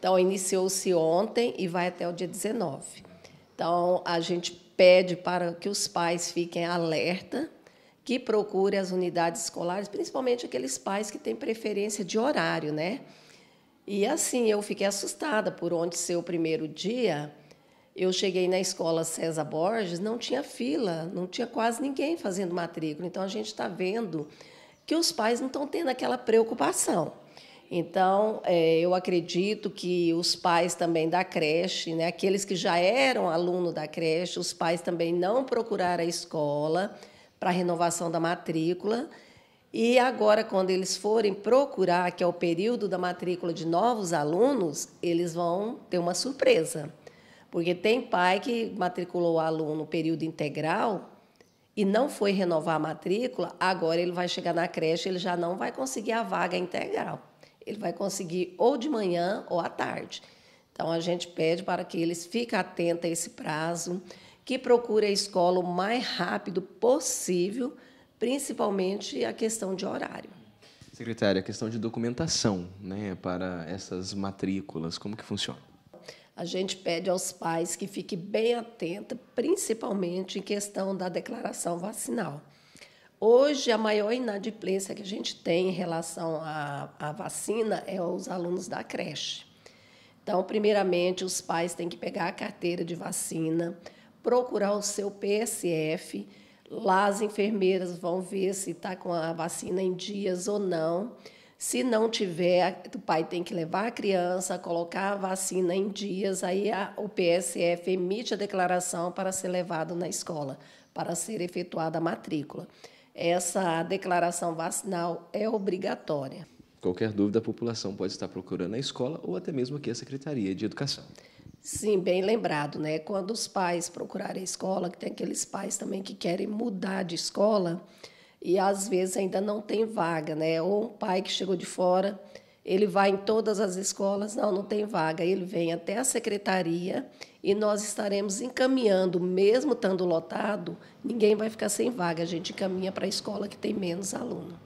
Então, iniciou-se ontem e vai até o dia 19. Então, a gente pede para que os pais fiquem alerta, que procurem as unidades escolares, principalmente aqueles pais que têm preferência de horário, né? E assim, eu fiquei assustada por onde ser o primeiro dia. Eu cheguei na escola César Borges, não tinha fila, não tinha quase ninguém fazendo matrícula. Então a gente está vendo que os pais não estão tendo aquela preocupação. Então, é, eu acredito que os pais também da creche, né, aqueles que já eram aluno da creche, os pais também não procuraram a escola para a renovação da matrícula. E agora, quando eles forem procurar, que é o período da matrícula de novos alunos, eles vão ter uma surpresa. Porque tem pai que matriculou o aluno período integral e não foi renovar a matrícula, agora ele vai chegar na creche, ele já não vai conseguir a vaga integral ele vai conseguir ou de manhã ou à tarde. Então, a gente pede para que eles fiquem atentos a esse prazo, que procure a escola o mais rápido possível, principalmente a questão de horário. Secretária, a questão de documentação né, para essas matrículas, como que funciona? A gente pede aos pais que fiquem bem atentos, principalmente em questão da declaração vacinal. Hoje, a maior inadimplência que a gente tem em relação à, à vacina é os alunos da creche. Então, primeiramente, os pais têm que pegar a carteira de vacina, procurar o seu PSF. Lá, as enfermeiras vão ver se está com a vacina em dias ou não. Se não tiver, o pai tem que levar a criança, colocar a vacina em dias, aí a, o PSF emite a declaração para ser levado na escola, para ser efetuada a matrícula essa declaração vacinal é obrigatória. Qualquer dúvida, a população pode estar procurando a escola ou até mesmo aqui a Secretaria de Educação. Sim, bem lembrado, né? Quando os pais procurarem a escola, que tem aqueles pais também que querem mudar de escola e às vezes ainda não tem vaga, né? Ou um pai que chegou de fora ele vai em todas as escolas, não, não tem vaga. Ele vem até a secretaria e nós estaremos encaminhando, mesmo estando lotado, ninguém vai ficar sem vaga. A gente encaminha para a escola que tem menos aluno.